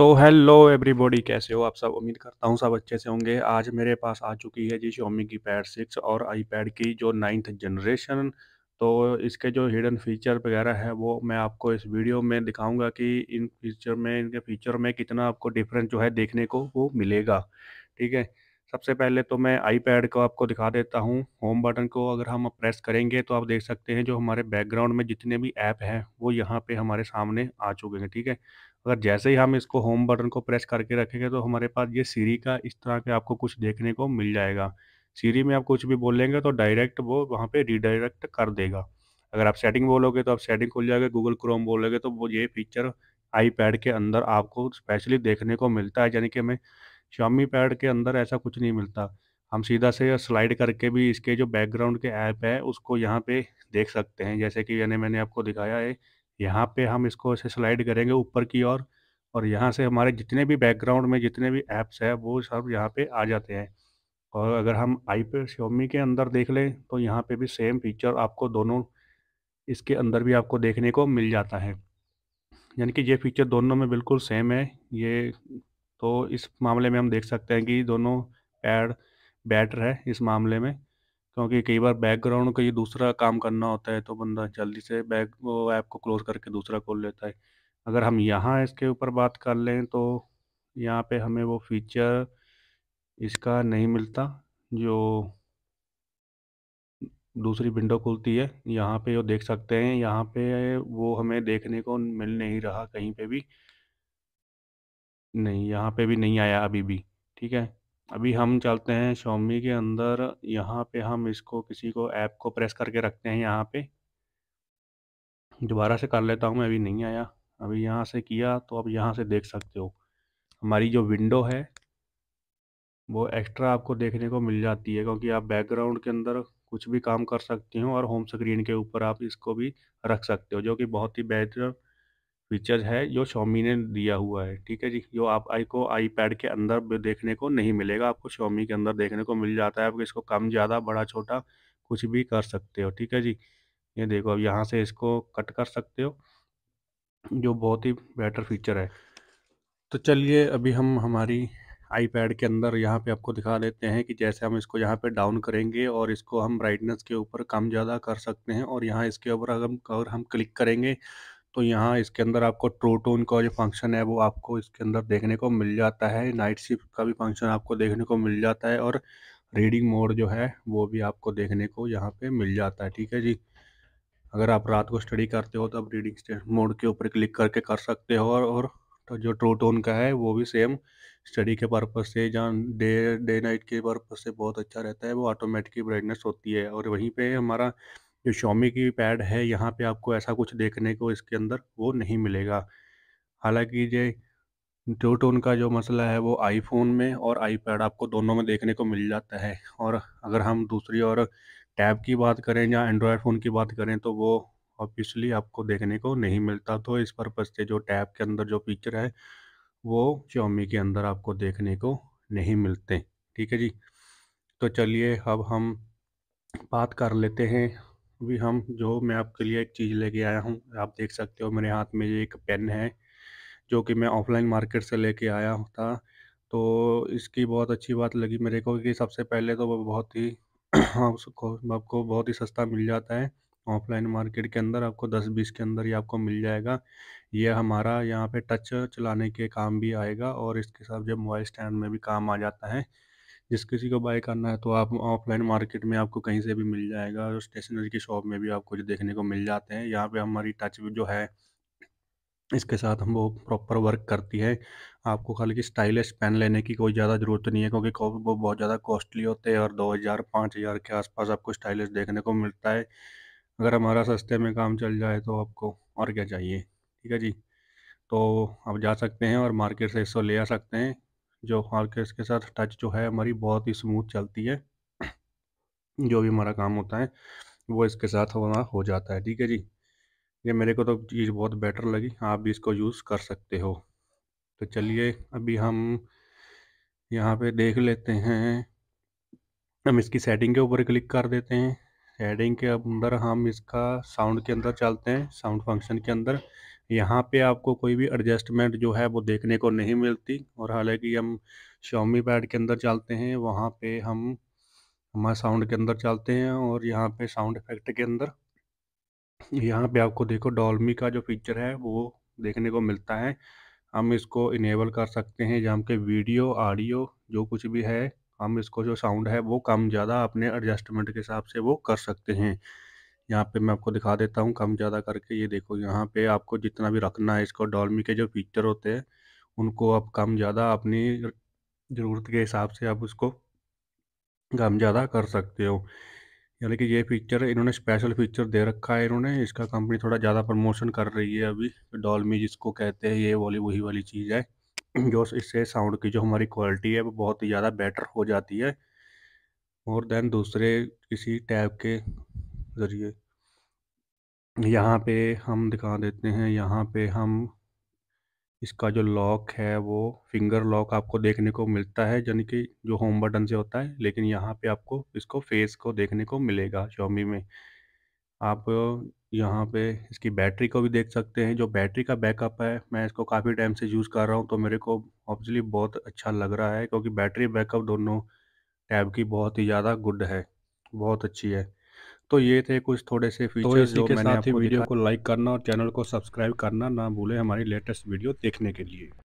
तो hello everybody कैसे हो आप सब उम्मीद करता हूँ सब अच्छे से होंगे आज मेरे पास आ चुकी है जी शोमी की पैड सिक्स और आईपैड की जो नाइन्थ जनरेशन तो इसके जो हिडन फीचर वगैरह है वो मैं आपको इस वीडियो में दिखाऊंगा कि इन फीचर में इनके फीचर में कितना आपको डिफरेंस जो है देखने को वो मिलेगा ठीक है सबसे पहले तो मैं आईपैड को आपको दिखा देता हूँ होम बटन को अगर हम प्रेस करेंगे तो आप देख सकते हैं जो हमारे बैकग्राउंड में जितने भी ऐप हैं वो यहाँ पे हमारे सामने आ चुके हैं ठीक है अगर जैसे ही हम इसको होम बटन को प्रेस करके रखेंगे तो हमारे पास ये सीरी का इस तरह के आपको कुछ देखने को मिल जाएगा सीरी में आप कुछ भी बोलेंगे तो डायरेक्ट वो वहाँ पे रिडायरेक्ट कर देगा अगर आप सेटिंग बोलोगे तो आप सेटिंग खुल जाएगा गूगल क्रोम बोलोगे तो वो ये फीचर आईपैड के अंदर आपको स्पेशली देखने को मिलता है यानी कि हमें शामी पैड के अंदर ऐसा कुछ नहीं मिलता हम सीधा से स्लाइड करके भी इसके जो बैकग्राउंड के ऐप है उसको यहाँ पे देख सकते हैं जैसे कि यानी मैंने आपको दिखाया है यहाँ पे हम इसको ऐसे स्लाइड करेंगे ऊपर की ओर और, यहाँ से हमारे जितने भी बैकग्राउंड में जितने भी ऐप्स हैं वो सब यहाँ पे आ जाते हैं और अगर हम आई पे शोमी के अंदर देख लें तो यहाँ पे भी सेम फीचर आपको दोनों इसके अंदर भी आपको देखने को मिल जाता है यानी कि ये फीचर दोनों में बिल्कुल सेम है ये तो इस मामले में हम देख सकते हैं कि दोनों पैड बैटर है इस मामले में क्योंकि कई बार बैकग्राउंड का ये दूसरा काम करना होता है तो बंदा जल्दी से बैक वो ऐप को क्लोज करके दूसरा खोल लेता है अगर हम यहाँ इसके ऊपर बात कर लें तो यहाँ पे हमें वो फीचर इसका नहीं मिलता जो दूसरी विंडो खुलती है यहाँ पे वो देख सकते हैं यहाँ पे वो हमें देखने को मिल नहीं रहा कहीं पे भी नहीं यहाँ पे भी नहीं आया अभी भी ठीक है अभी हम चलते हैं शॉमी के अंदर यहाँ पे हम इसको किसी को ऐप को प्रेस करके रखते हैं यहाँ पे दोबारा से कर लेता हूँ मैं अभी नहीं आया अभी यहाँ से किया तो अब यहाँ से देख सकते हो हमारी जो विंडो है वो एक्स्ट्रा आपको देखने को मिल जाती है क्योंकि आप बैकग्राउंड के अंदर कुछ भी काम कर सकते हो और होम स्क्रीन के ऊपर आप इसको भी रख सकते हो जो कि बहुत ही बेहतर फीचर है जो शॉमी ने दिया हुआ है ठीक है जी जो आप आई को आईपैड के अंदर देखने को नहीं मिलेगा आपको शॉमी के अंदर देखने को मिल जाता है आप इसको कम ज़्यादा बड़ा छोटा कुछ भी कर सकते हो ठीक है जी ये देखो अब यहाँ से इसको कट कर सकते हो जो बहुत ही बेटर फीचर है तो चलिए अभी हम हमारी आईपैड के अंदर यहाँ पे आपको दिखा देते हैं कि जैसे हम इसको यहाँ पे डाउन करेंगे और इसको हम ब्राइटनेस के ऊपर कम ज़्यादा कर सकते हैं और यहाँ इसके ऊपर अगर हम क्लिक करेंगे तो यहाँ इसके अंदर आपको ट्रोटोन का जो फंक्शन है वो आपको इसके अंदर देखने को मिल जाता है नाइट शिफ्ट का भी फंक्शन आपको देखने को मिल जाता है और रीडिंग मोड जो है वो भी आपको देखने को यहाँ पे मिल जाता है ठीक है जी अगर आप रात को स्टडी करते हो तो आप रीडिंग मोड के ऊपर क्लिक करके कर सकते हो और, और तो जो ट्रोटोन का है वो भी सेम स्टडी के पर्पज़ से या डे डे नाइट के पर्पज़ से बहुत अच्छा रहता है वो ऑटोमेटिक ब्राइटनेस होती है और वहीं पर हमारा जो शॉमी की पैड है यहाँ पे आपको ऐसा कुछ देखने को इसके अंदर वो नहीं मिलेगा हालांकि ये टू टोन का जो मसला है वो आईफोन में और आईपैड आपको दोनों में देखने को मिल जाता है और अगर हम दूसरी और टैब की बात करें या एंड्रॉयड फ़ोन की बात करें तो वो ऑब्वियसली आपको देखने को नहीं मिलता तो इस पर्पज़ से जो टैब के अंदर जो फीचर है वो शॉमी के अंदर आपको देखने को नहीं मिलते ठीक है जी तो चलिए अब हम बात कर लेते हैं अभी हम जो मैं आपके लिए एक चीज़ लेके आया हूँ आप देख सकते हो मेरे हाथ में ये एक पेन है जो कि मैं ऑफलाइन मार्केट से लेके आया था तो इसकी बहुत अच्छी बात लगी मेरे को कि सबसे पहले तो वो बहुत ही आपको हाँ, आपको बहुत ही सस्ता मिल जाता है ऑफलाइन मार्केट के अंदर आपको दस बीस के अंदर ही आपको मिल जाएगा ये हमारा यहाँ पे टच चलाने के काम भी आएगा और इसके साथ जब मोबाइल स्टैंड में भी काम आ जाता है जिस किसी को बाय करना है तो आप ऑफलाइन मार्केट में आपको कहीं से भी मिल जाएगा और स्टेशनरी की शॉप में भी आपको जो देखने को मिल जाते हैं यहाँ पे हमारी टच जो है इसके साथ हम वो प्रॉपर वर्क करती है आपको खाली की स्टाइलिश पेन लेने की कोई ज़्यादा ज़रूरत नहीं है क्योंकि वो बहुत ज़्यादा कॉस्टली होते हैं और दो हज़ार पाँच हज़ार के आसपास आपको स्टाइलिश देखने को मिलता है अगर हमारा सस्ते में काम चल जाए तो आपको और क्या चाहिए ठीक है जी तो आप जा सकते हैं और मार्केट से इसको ले आ सकते हैं जो मार्केट्स के साथ टच जो है हमारी बहुत ही स्मूथ चलती है जो भी हमारा काम होता है वो इसके साथ हमारा हो जाता है ठीक है जी ये मेरे को तो चीज़ बहुत बेटर लगी आप भी इसको यूज़ कर सकते हो तो चलिए अभी हम यहाँ पे देख लेते हैं हम इसकी सेटिंग के ऊपर क्लिक कर देते हैं सेटिंग के अंदर हम इसका साउंड के अंदर चलते हैं साउंड फंक्शन के अंदर यहाँ पे आपको कोई भी एडजस्टमेंट जो है वो देखने को नहीं मिलती और हालांकि हम शॉमी पैड के अंदर चलते हैं वहाँ पे हम हमारे साउंड के अंदर चलते हैं और यहाँ पे साउंड इफेक्ट के अंदर यहाँ पे आपको देखो डॉलमी का जो फीचर है वो देखने को मिलता है हम इसको इनेबल कर सकते हैं जहाँ के वीडियो ऑडियो जो कुछ भी है हम इसको जो साउंड है वो कम ज़्यादा अपने एडजस्टमेंट के हिसाब से वो कर सकते हैं यहाँ पे मैं आपको दिखा देता हूँ कम ज़्यादा करके ये देखो यहाँ पे आपको जितना भी रखना है इसको डॉलमी के जो फीचर होते हैं उनको आप कम ज़्यादा अपनी ज़रूरत के हिसाब से आप उसको कम ज़्यादा कर सकते हो यानी कि ये फीचर इन्होंने स्पेशल फीचर दे रखा है इन्होंने इसका कंपनी थोड़ा ज़्यादा प्रमोशन कर रही है अभी डॉलमी जिसको कहते हैं ये वाली वही वाली चीज़ है जो इससे साउंड की जो हमारी क्वालिटी है वो बहुत ही ज़्यादा बेटर हो जाती है मोर देन दूसरे किसी टैब के ज़रिए यहाँ पे हम दिखा देते हैं यहाँ पे हम इसका जो लॉक है वो फिंगर लॉक आपको देखने को मिलता है यानी कि जो होम बटन से होता है लेकिन यहाँ पे आपको इसको फेस को देखने को मिलेगा शॉमी में आप यहाँ पे इसकी बैटरी को भी देख सकते हैं जो बैटरी का बैकअप है मैं इसको काफ़ी टाइम से यूज़ कर रहा हूँ तो मेरे को ऑब्वियसली बहुत अच्छा लग रहा है क्योंकि बैटरी बैकअप दोनों टैब की बहुत ही ज़्यादा गुड है बहुत अच्छी है तो ये थे कुछ थोड़े से फीचर्स तो जो मैंने साथ ही वीडियो को लाइक करना और चैनल को सब्सक्राइब करना ना भूले हमारी लेटेस्ट वीडियो देखने के लिए